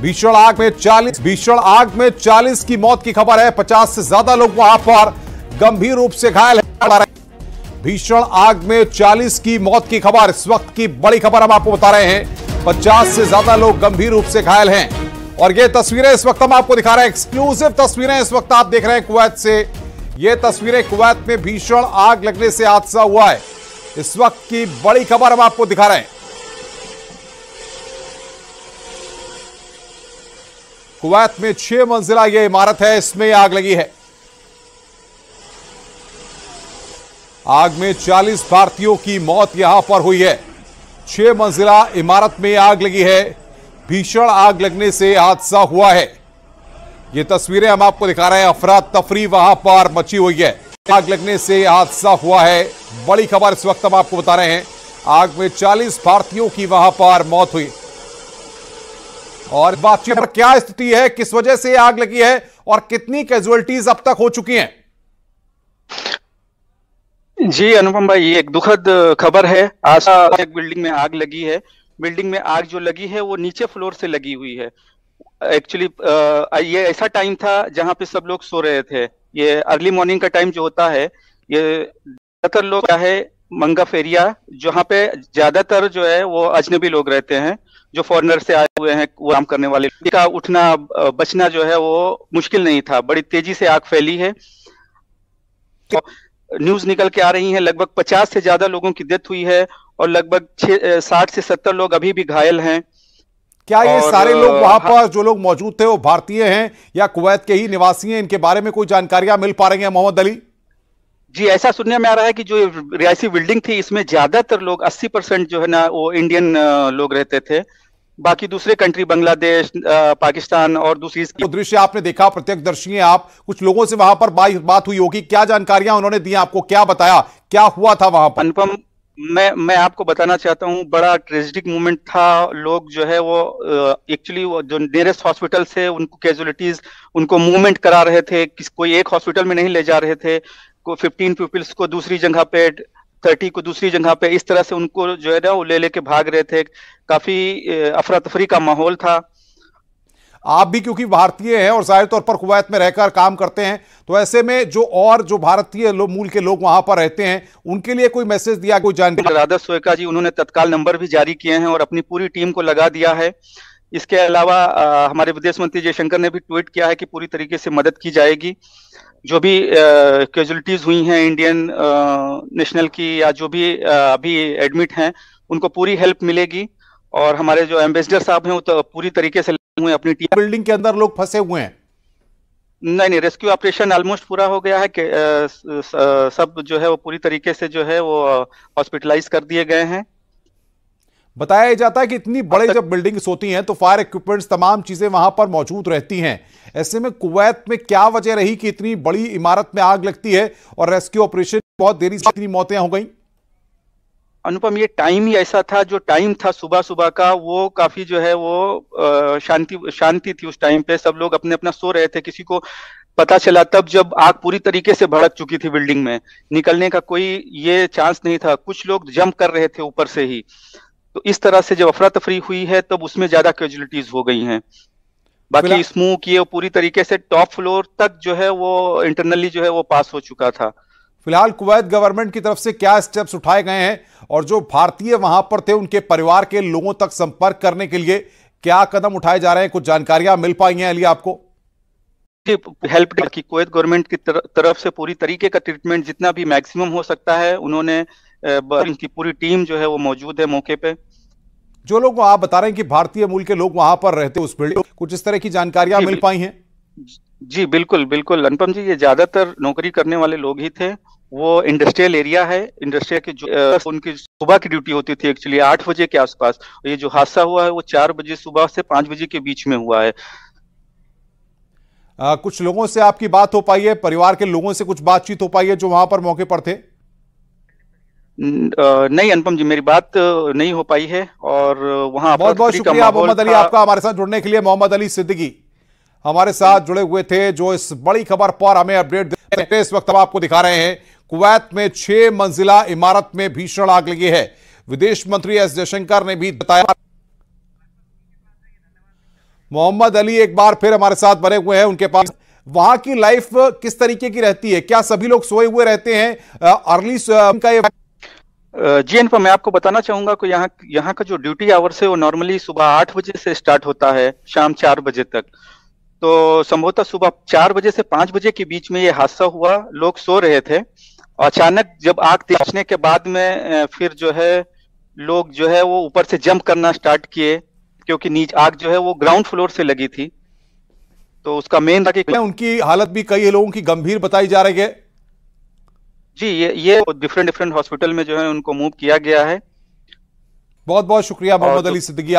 भीषण आग में 40 भीषण आग में 40 की मौत की खबर है 50 से ज्यादा लोग वहां पर गंभीर रूप से घायल है भीषण आग में 40 की मौत की खबर इस वक्त की बड़ी खबर हम आपको बता रहे हैं 50 से ज्यादा लोग गंभीर रूप से घायल हैं और ये तस्वीरें इस वक्त हम आपको दिखा रहे हैं एक्सक्लूसिव तस्वीरें इस वक्त आप देख रहे हैं कुवैत से ये तस्वीरें कुवैत में भीषण आग लगने से हादसा हुआ है इस वक्त की बड़ी खबर हम आपको दिखा रहे हैं कुवैत में छह मंजिला यह इमारत है इसमें आग लगी है आग में 40 भारतीयों की मौत यहां पर हुई है छह मंजिला इमारत में आग लगी है भीषण आग लगने से हादसा हुआ है ये तस्वीरें हम आपको दिखा रहे हैं अफरा तफरी वहां पर मची हुई है आग लगने से हादसा हुआ है बड़ी खबर इस वक्त हम आपको बता रहे हैं आग में 40 भारतीयों की वहां पर मौत हुई और बातचीत पर क्या स्थिति है किस वजह से आग लगी है और कितनी कैजुअलिटीज अब तक हो चुकी हैं जी अनुपम भाई ये एक दुखद खबर है आशा एक बिल्डिंग में आग लगी है बिल्डिंग में आग जो लगी है वो नीचे फ्लोर से लगी हुई है एक्चुअली ये ऐसा टाइम था जहां पे सब लोग सो रहे थे ये अर्ली मॉर्निंग का टाइम जो होता है ये ज्यादातर लोग क्या है मंगफ एरिया जहाँ पे ज्यादातर जो है वो अजनबी लोग रहते हैं जो फॉरेनर से आए हुए हैं वो काम करने वाले का उठना बचना जो है वो मुश्किल नहीं था बड़ी तेजी से आग फैली है तो न्यूज निकल के आ रही है लगभग पचास से ज्यादा लोगों की डेथ हुई है और लगभग साठ से सत्तर लोग अभी भी घायल हैं क्या ये सारे लोग वहां हाँ। पर जो लोग मौजूद थे वो भारतीय हैं या कुवैत के ही निवासी हैं इनके बारे में कोई जानकारियां मिल पा रही हैं मोहम्मद अली जी ऐसा सुनने में आ रहा है कि जो रियासी बिल्डिंग थी इसमें ज्यादातर लोग 80 परसेंट जो है ना वो इंडियन लोग रहते थे बाकी दूसरे कंट्री बांग्लादेश पाकिस्तान और दूसरी तो दृश्य आपने देखा प्रत्यक्षदर्शी हैं आप कुछ लोगों से वहां पर बात हुई होगी क्या जानकारियां उन्होंने दी आपको क्या बताया क्या हुआ था वहां पर अनुपम मैं मैं आपको बताना चाहता हूं बड़ा ट्रेजिडिक मोमेंट था लोग जो है वो एक्चुअली वो जो नियरेस्ट हॉस्पिटल से उनको कैजुअलिटीज उनको मूवमेंट करा रहे थे किस कोई एक हॉस्पिटल में नहीं ले जा रहे थे को 15 पीपल्स को दूसरी जगह पे थर्टी को दूसरी जगह पे इस तरह से उनको जो है ना वो ले लेके भाग रहे थे काफी अफरा तफरी का माहौल था आप भी क्योंकि भारतीय हैं और जाहिर तौर पर कुवैत में रहकर काम करते हैं तो ऐसे में जो और जो भारतीय मूल के लोग वहां पर रहते हैं उनके लिए कोई मैसेज दिया कोई जानकारी राधा सोएका जी उन्होंने तत्काल नंबर भी जारी किए हैं और अपनी पूरी टीम को लगा दिया है इसके अलावा हमारे विदेश मंत्री जयशंकर ने भी ट्वीट किया है कि पूरी तरीके से मदद की जाएगी जो भी कैजुअलिटीज हुई हैं इंडियन नेशनल की या जो भी अभी एडमिट हैं उनको पूरी हेल्प मिलेगी और हमारे जो एम्बेसडर साहब हैं वो तो पूरी तरीके से हुए अपनी टीम बिल्डिंग के अंदर लोग फंसे हुए हैं नहीं नहीं रेस्क्यू ऑपरेशन ऑलमोस्ट पूरा हो गया है कि सब जो है वो पूरी तरीके से जो है वो हॉस्पिटलाइज कर दिए गए हैं बताया जाता है कि इतनी बड़े जब बिल्डिंग्स होती हैं तो फायर इक्विपमेंट्स तमाम चीजें वहां पर मौजूद रहती हैं ऐसे में कुवैत में क्या वजह रही कि इतनी बड़ी इमारत में आग लगती है और रेस्क्यू ऑपरेशन बहुत देरी से इतनी मौतें हो गई अनुपम ये टाइम ही ऐसा था जो टाइम था सुबह सुबह का वो काफी जो है वो शांति शांति थी उस टाइम पे सब लोग अपने अपना सो रहे थे किसी को पता चला तब जब आग पूरी तरीके से भड़क चुकी थी बिल्डिंग में निकलने का कोई ये चांस नहीं था कुछ लोग जंप कर रहे थे ऊपर से ही तो इस तरह से जब अफरा तफरी हुई है तब उसमें ज्यादा कैजुअलिटीज हो गई हैं बाकी स्मूक ये पूरी तरीके से टॉप फ्लोर तक जो है वो इंटरनली जो है वो पास हो चुका था फिलहाल कुवैत गवर्नमेंट की तरफ से क्या स्टेप्स उठाए गए हैं और जो भारतीय वहां पर थे उनके परिवार के लोगों तक संपर्क करने के लिए क्या कदम उठाए जा रहे हैं कुछ जानकारियां मिल पाई हैं अली आपको हेल्प की कुवैत गवर्नमेंट की तर, तरफ से पूरी तरीके का ट्रीटमेंट जितना भी मैक्सिमम हो सकता है उन्होंने इनकी पूरी टीम जो है वो मौजूद है मौके पे जो लोग आप बता रहे हैं कि भारतीय मूल के लोग वहां पर रहते उस बिल्डिंग कुछ इस तरह की जानकारियां मिल पाई हैं जी बिल्कुल बिल्कुल अनुपम जी ये ज्यादातर नौकरी करने वाले लोग ही थे वो इंडस्ट्रियल एरिया है इंडस्ट्रियल के जो उनकी सुबह की ड्यूटी होती थी एक्चुअली आठ बजे के आसपास ये जो हादसा हुआ है वो चार बजे सुबह से पांच बजे के बीच में हुआ है आ, कुछ लोगों से आपकी बात हो पाई है परिवार के लोगों से कुछ बातचीत हो पाई है जो वहां पर मौके पर थे नहीं अनुपम जी मेरी बात नहीं हो पाई है और वहां बहुत बहुत शुक्रिया मोहम्मद अली आपका हमारे साथ जुड़ने के लिए मोहम्मद अली सिद्दीकी हमारे साथ जुड़े हुए थे जो इस बड़ी खबर पर हमें अपडेट देते इस वक्त हम आपको दिखा रहे हैं कुवैत में छह मंजिला इमारत में भीषण आग लगी है विदेश मंत्री एस जयशंकर ने भी बताया मोहम्मद अली एक बार फिर हमारे साथ बने हुए हैं उनके पास वहां की लाइफ किस तरीके की रहती है क्या सभी लोग सोए हुए रहते हैं अर्ली का ये जी एन मैं आपको बताना चाहूंगा कि यहाँ यहाँ का जो ड्यूटी आवर्स है वो नॉर्मली सुबह आठ बजे से स्टार्ट होता है शाम चार बजे तक तो संभवतः सुबह चार बजे से पांच बजे के बीच में ये हादसा हुआ लोग सो रहे थे अचानक जब आग तेजने के बाद में फिर जो है लोग जो है वो ऊपर से जंप करना स्टार्ट किए क्योंकि नीच आग जो है वो ग्राउंड फ्लोर से लगी थी तो उसका मेन था उनकी हालत भी कई लोगों की गंभीर बताई जा रही है जी ये ये डिफरेंट डिफरेंट हॉस्पिटल में जो है उनको मूव किया गया है बहुत बहुत शुक्रिया मोहम्मद अली सिद्दीकी